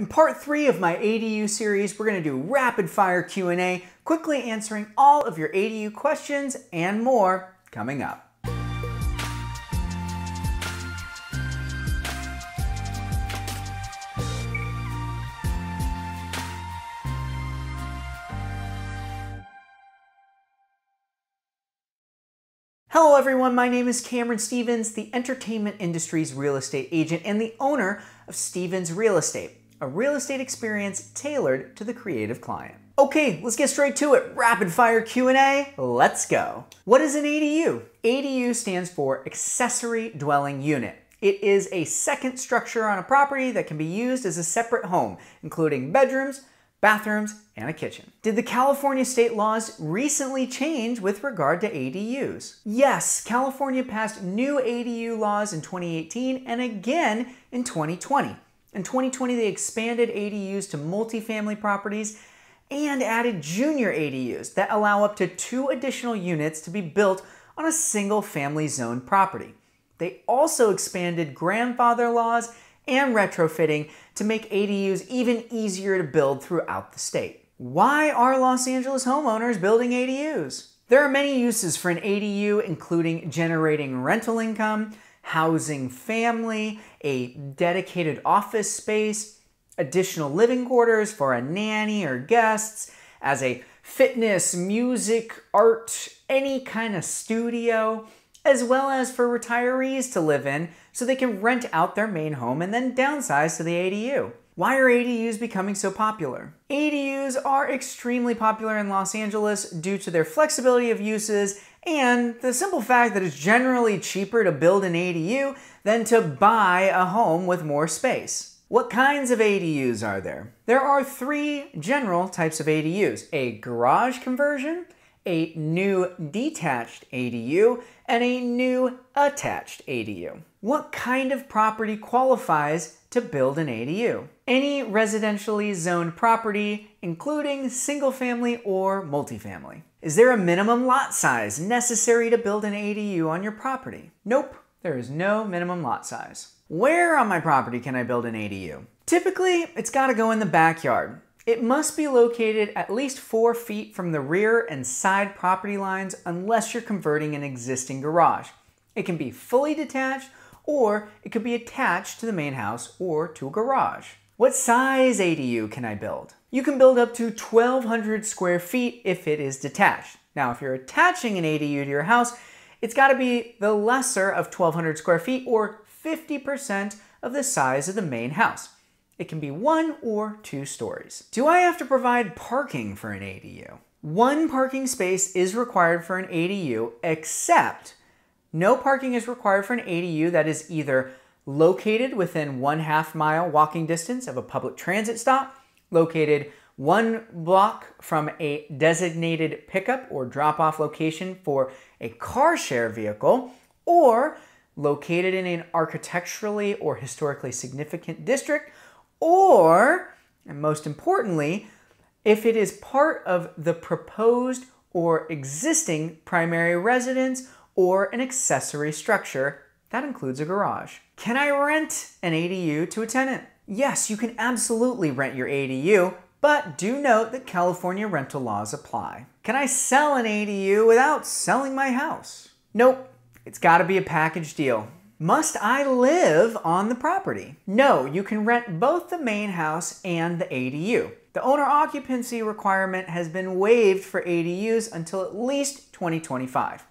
In part three of my ADU series, we're gonna do rapid fire Q&A, quickly answering all of your ADU questions and more coming up. Hello everyone, my name is Cameron Stevens, the entertainment industry's real estate agent and the owner of Stevens Real Estate a real estate experience tailored to the creative client. Okay, let's get straight to it. Rapid fire Q&A, let's go. What is an ADU? ADU stands for accessory dwelling unit. It is a second structure on a property that can be used as a separate home, including bedrooms, bathrooms, and a kitchen. Did the California state laws recently change with regard to ADUs? Yes, California passed new ADU laws in 2018 and again in 2020. In 2020, they expanded ADUs to multifamily properties and added junior ADUs that allow up to two additional units to be built on a single family zone property. They also expanded grandfather laws and retrofitting to make ADUs even easier to build throughout the state. Why are Los Angeles homeowners building ADUs? There are many uses for an ADU, including generating rental income, housing family, a dedicated office space, additional living quarters for a nanny or guests, as a fitness, music, art, any kind of studio, as well as for retirees to live in so they can rent out their main home and then downsize to the ADU. Why are ADUs becoming so popular? ADUs are extremely popular in Los Angeles due to their flexibility of uses and the simple fact that it's generally cheaper to build an ADU than to buy a home with more space. What kinds of ADUs are there? There are three general types of ADUs, a garage conversion, a new detached ADU, and a new attached ADU what kind of property qualifies to build an ADU? Any residentially zoned property, including single family or multifamily. Is there a minimum lot size necessary to build an ADU on your property? Nope, there is no minimum lot size. Where on my property can I build an ADU? Typically, it's gotta go in the backyard. It must be located at least four feet from the rear and side property lines unless you're converting an existing garage. It can be fully detached or it could be attached to the main house or to a garage. What size ADU can I build? You can build up to 1,200 square feet if it is detached. Now, if you're attaching an ADU to your house, it's gotta be the lesser of 1,200 square feet or 50% of the size of the main house. It can be one or two stories. Do I have to provide parking for an ADU? One parking space is required for an ADU except no parking is required for an ADU that is either located within one half mile walking distance of a public transit stop, located one block from a designated pickup or drop off location for a car share vehicle, or located in an architecturally or historically significant district, or, and most importantly, if it is part of the proposed or existing primary residence or an accessory structure that includes a garage. Can I rent an ADU to a tenant? Yes, you can absolutely rent your ADU, but do note that California rental laws apply. Can I sell an ADU without selling my house? Nope, it's gotta be a package deal. Must I live on the property? No, you can rent both the main house and the ADU. The owner occupancy requirement has been waived for ADUs until at least 2025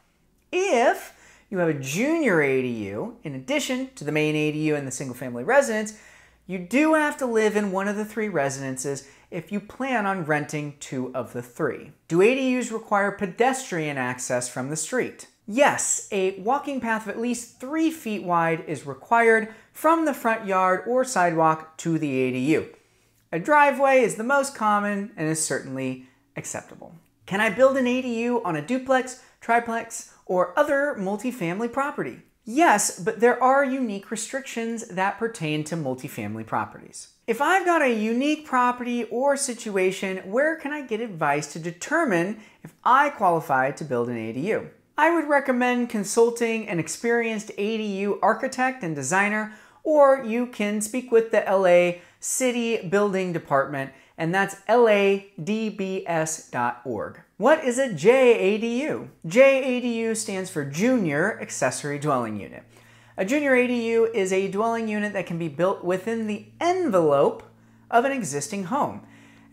if you have a junior ADU, in addition to the main ADU and the single family residence, you do have to live in one of the three residences if you plan on renting two of the three. Do ADUs require pedestrian access from the street? Yes, a walking path of at least three feet wide is required from the front yard or sidewalk to the ADU. A driveway is the most common and is certainly acceptable. Can I build an ADU on a duplex, triplex, or other multifamily property. Yes, but there are unique restrictions that pertain to multifamily properties. If I've got a unique property or situation, where can I get advice to determine if I qualify to build an ADU? I would recommend consulting an experienced ADU architect and designer, or you can speak with the LA City Building Department and that's ladbs.org. What is a JADU? JADU stands for Junior Accessory Dwelling Unit. A junior ADU is a dwelling unit that can be built within the envelope of an existing home.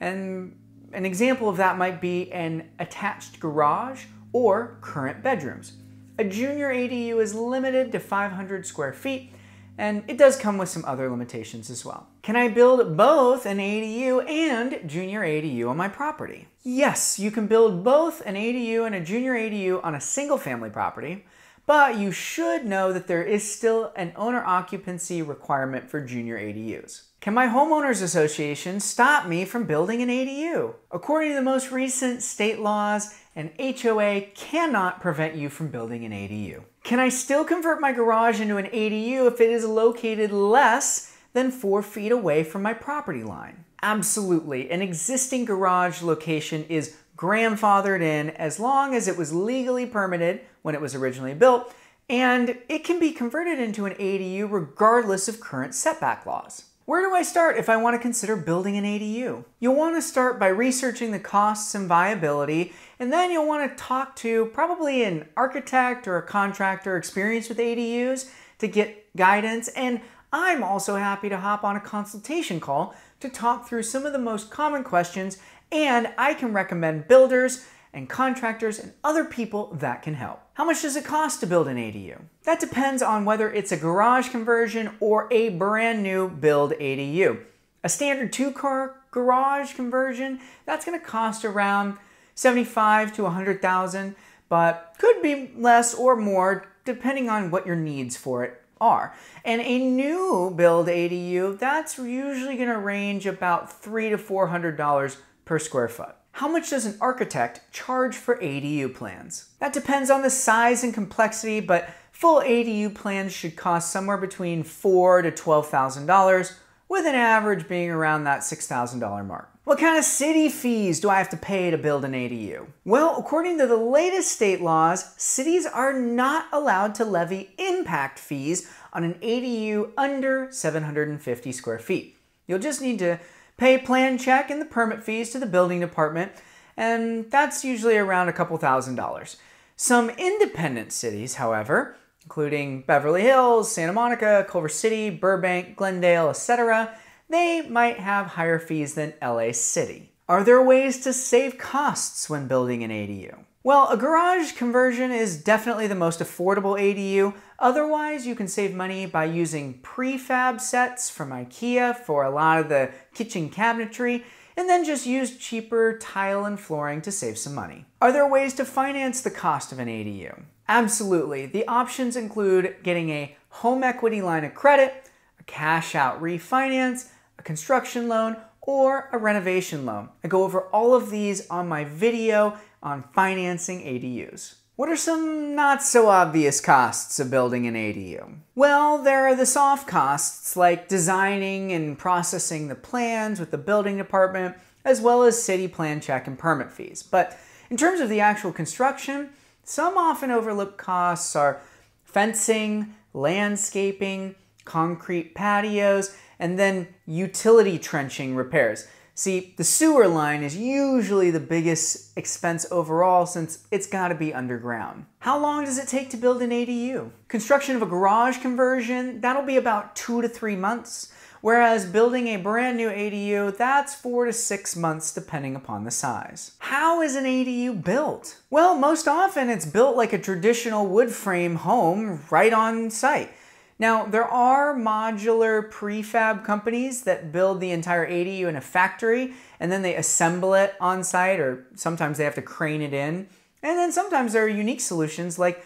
And an example of that might be an attached garage or current bedrooms. A junior ADU is limited to 500 square feet and it does come with some other limitations as well. Can I build both an ADU and junior ADU on my property? Yes, you can build both an ADU and a junior ADU on a single family property, but you should know that there is still an owner occupancy requirement for junior ADUs. Can my homeowners association stop me from building an ADU? According to the most recent state laws, an HOA cannot prevent you from building an ADU. Can I still convert my garage into an ADU if it is located less than four feet away from my property line? Absolutely. An existing garage location is grandfathered in as long as it was legally permitted when it was originally built, and it can be converted into an ADU regardless of current setback laws. Where do I start if I want to consider building an ADU? You'll want to start by researching the costs and viability, and then you'll want to talk to probably an architect or a contractor experienced with ADUs to get guidance. And I'm also happy to hop on a consultation call to talk through some of the most common questions, and I can recommend builders and contractors and other people that can help. How much does it cost to build an ADU? That depends on whether it's a garage conversion or a brand new build ADU. A standard two car garage conversion, that's gonna cost around 75 to 100,000, but could be less or more depending on what your needs for it are. And a new build ADU, that's usually gonna range about three to $400 per square foot. How much does an architect charge for ADU plans? That depends on the size and complexity, but full ADU plans should cost somewhere between four to $12,000, with an average being around that $6,000 mark. What kind of city fees do I have to pay to build an ADU? Well, according to the latest state laws, cities are not allowed to levy impact fees on an ADU under 750 square feet. You'll just need to pay plan check and the permit fees to the building department, and that's usually around a couple thousand dollars. Some independent cities, however, including Beverly Hills, Santa Monica, Culver City, Burbank, Glendale, etc., they might have higher fees than LA City. Are there ways to save costs when building an ADU? Well, a garage conversion is definitely the most affordable ADU. Otherwise, you can save money by using prefab sets from IKEA for a lot of the kitchen cabinetry, and then just use cheaper tile and flooring to save some money. Are there ways to finance the cost of an ADU? Absolutely. The options include getting a home equity line of credit, a cash out refinance, a construction loan, or a renovation loan. I go over all of these on my video on financing ADUs. What are some not so obvious costs of building an ADU? Well, there are the soft costs like designing and processing the plans with the building department, as well as city plan check and permit fees. But in terms of the actual construction, some often overlooked costs are fencing, landscaping, concrete patios, and then utility trenching repairs. See, the sewer line is usually the biggest expense overall since it's gotta be underground. How long does it take to build an ADU? Construction of a garage conversion, that'll be about two to three months. Whereas building a brand new ADU, that's four to six months depending upon the size. How is an ADU built? Well, most often it's built like a traditional wood frame home right on site. Now, there are modular prefab companies that build the entire ADU in a factory and then they assemble it on site, or sometimes they have to crane it in. And then sometimes there are unique solutions like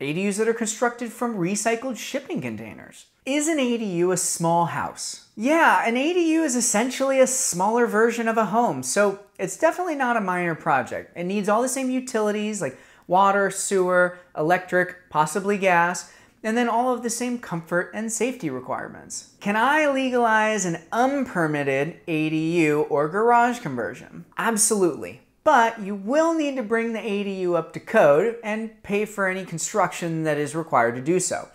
ADUs that are constructed from recycled shipping containers. Is an ADU a small house? Yeah, an ADU is essentially a smaller version of a home, so it's definitely not a minor project. It needs all the same utilities like water, sewer, electric, possibly gas and then all of the same comfort and safety requirements. Can I legalize an unpermitted ADU or garage conversion? Absolutely. But you will need to bring the ADU up to code and pay for any construction that is required to do so.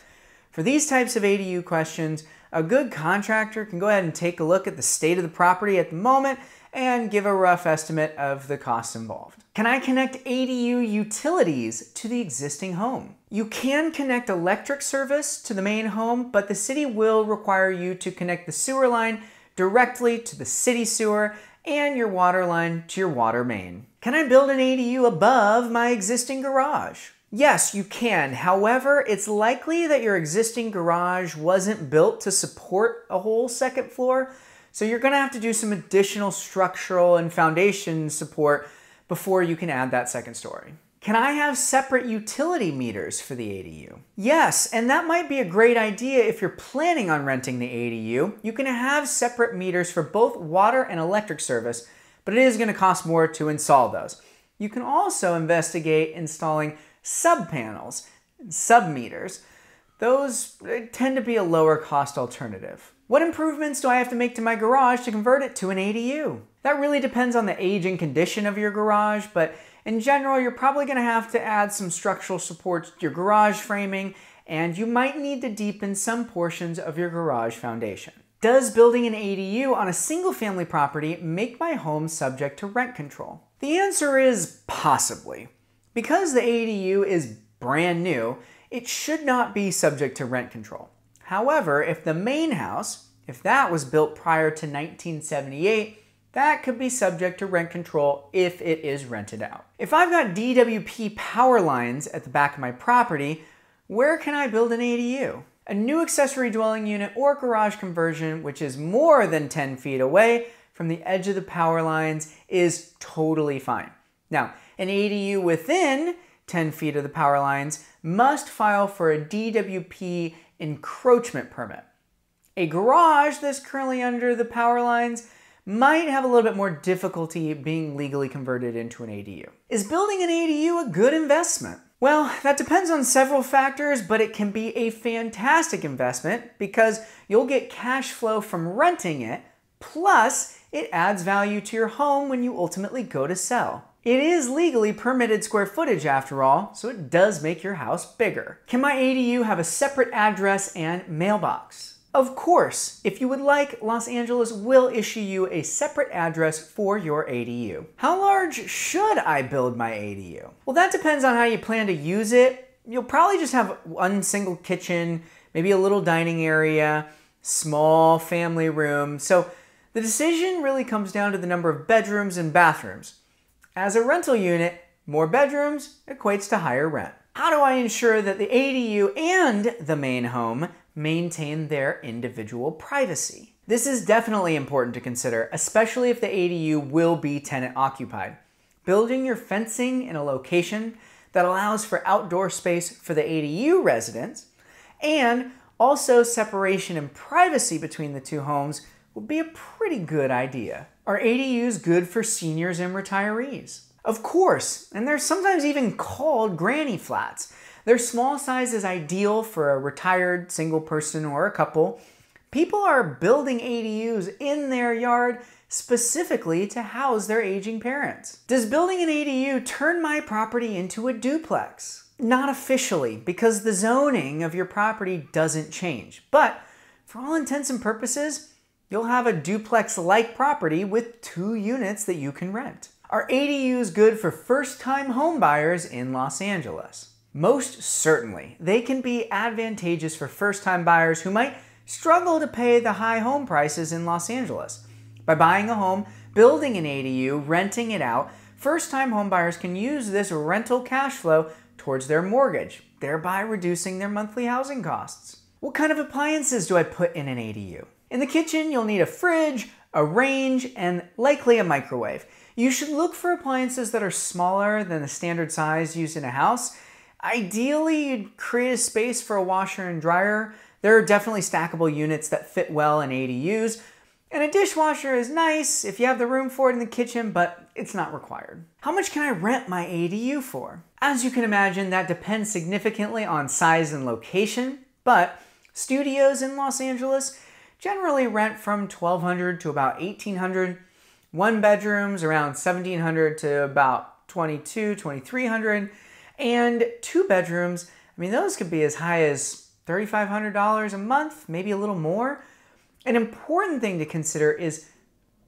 For these types of ADU questions, a good contractor can go ahead and take a look at the state of the property at the moment and give a rough estimate of the costs involved. Can I connect ADU utilities to the existing home? You can connect electric service to the main home, but the city will require you to connect the sewer line directly to the city sewer and your water line to your water main. Can I build an ADU above my existing garage? Yes, you can. However, it's likely that your existing garage wasn't built to support a whole second floor, so you're gonna have to do some additional structural and foundation support before you can add that second story. Can I have separate utility meters for the ADU? Yes, and that might be a great idea if you're planning on renting the ADU. You can have separate meters for both water and electric service, but it is gonna cost more to install those. You can also investigate installing sub-panels, sub-meters. Those tend to be a lower cost alternative. What improvements do I have to make to my garage to convert it to an ADU? That really depends on the age and condition of your garage, but in general, you're probably gonna have to add some structural support to your garage framing, and you might need to deepen some portions of your garage foundation. Does building an ADU on a single family property make my home subject to rent control? The answer is possibly. Because the ADU is brand new, it should not be subject to rent control. However, if the main house, if that was built prior to 1978, that could be subject to rent control if it is rented out. If I've got DWP power lines at the back of my property, where can I build an ADU? A new accessory dwelling unit or garage conversion, which is more than 10 feet away from the edge of the power lines, is totally fine. Now, an ADU within 10 feet of the power lines must file for a DWP encroachment permit. A garage that's currently under the power lines might have a little bit more difficulty being legally converted into an ADU. Is building an ADU a good investment? Well, that depends on several factors, but it can be a fantastic investment because you'll get cash flow from renting it, plus it adds value to your home when you ultimately go to sell. It is legally permitted square footage after all, so it does make your house bigger. Can my ADU have a separate address and mailbox? Of course, if you would like, Los Angeles will issue you a separate address for your ADU. How large should I build my ADU? Well, that depends on how you plan to use it. You'll probably just have one single kitchen, maybe a little dining area, small family room. So the decision really comes down to the number of bedrooms and bathrooms. As a rental unit, more bedrooms equates to higher rent. How do I ensure that the ADU and the main home maintain their individual privacy? This is definitely important to consider, especially if the ADU will be tenant occupied. Building your fencing in a location that allows for outdoor space for the ADU residents and also separation and privacy between the two homes would be a pretty good idea. Are ADUs good for seniors and retirees? Of course, and they're sometimes even called granny flats. Their small size is ideal for a retired single person or a couple. People are building ADUs in their yard specifically to house their aging parents. Does building an ADU turn my property into a duplex? Not officially, because the zoning of your property doesn't change. But for all intents and purposes, you'll have a duplex-like property with two units that you can rent. Are ADUs good for first-time homebuyers in Los Angeles? Most certainly. They can be advantageous for first-time buyers who might struggle to pay the high home prices in Los Angeles. By buying a home, building an ADU, renting it out, first-time homebuyers can use this rental cash flow towards their mortgage, thereby reducing their monthly housing costs. What kind of appliances do I put in an ADU? In the kitchen, you'll need a fridge, a range, and likely a microwave. You should look for appliances that are smaller than the standard size used in a house. Ideally, you'd create a space for a washer and dryer. There are definitely stackable units that fit well in ADUs, and a dishwasher is nice if you have the room for it in the kitchen, but it's not required. How much can I rent my ADU for? As you can imagine, that depends significantly on size and location, but studios in Los Angeles generally rent from 1200 to about 1800 one bedrooms around 1700 to about 22 2300 and two bedrooms i mean those could be as high as $3500 a month maybe a little more an important thing to consider is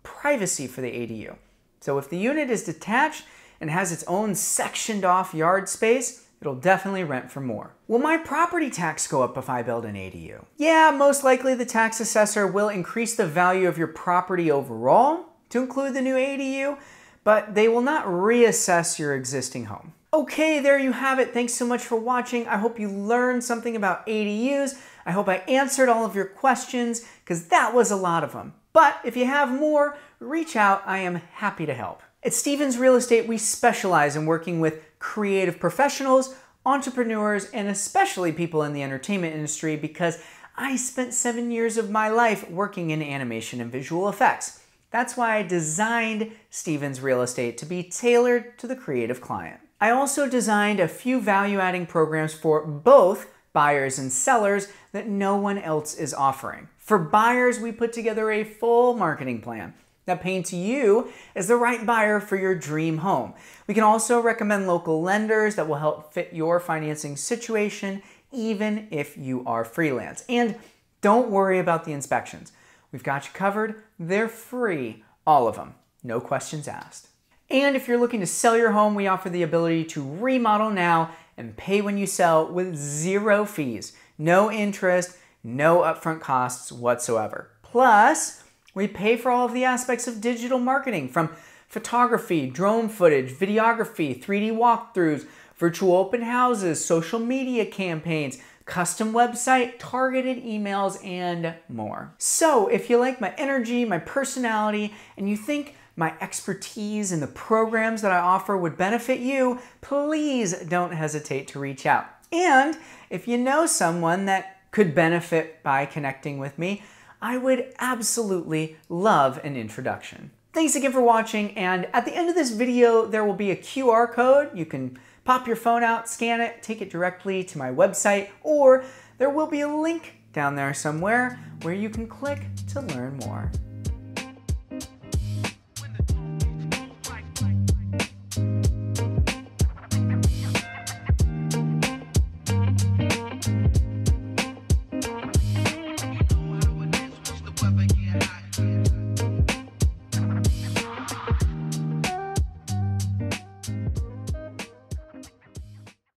privacy for the adu so if the unit is detached and has its own sectioned off yard space it'll definitely rent for more. Will my property tax go up if I build an ADU? Yeah, most likely the tax assessor will increase the value of your property overall to include the new ADU, but they will not reassess your existing home. Okay, there you have it. Thanks so much for watching. I hope you learned something about ADUs. I hope I answered all of your questions because that was a lot of them. But if you have more, reach out. I am happy to help. At Stevens Real Estate, we specialize in working with creative professionals, entrepreneurs, and especially people in the entertainment industry because I spent seven years of my life working in animation and visual effects. That's why I designed Stevens Real Estate to be tailored to the creative client. I also designed a few value adding programs for both buyers and sellers that no one else is offering. For buyers, we put together a full marketing plan that paints you as the right buyer for your dream home. We can also recommend local lenders that will help fit your financing situation, even if you are freelance. And don't worry about the inspections. We've got you covered. They're free, all of them, no questions asked. And if you're looking to sell your home, we offer the ability to remodel now and pay when you sell with zero fees, no interest, no upfront costs whatsoever. Plus, we pay for all of the aspects of digital marketing from photography, drone footage, videography, 3D walkthroughs, virtual open houses, social media campaigns, custom website, targeted emails, and more. So if you like my energy, my personality, and you think my expertise and the programs that I offer would benefit you, please don't hesitate to reach out. And if you know someone that could benefit by connecting with me, I would absolutely love an introduction. Thanks again for watching, and at the end of this video, there will be a QR code. You can pop your phone out, scan it, take it directly to my website, or there will be a link down there somewhere where you can click to learn more.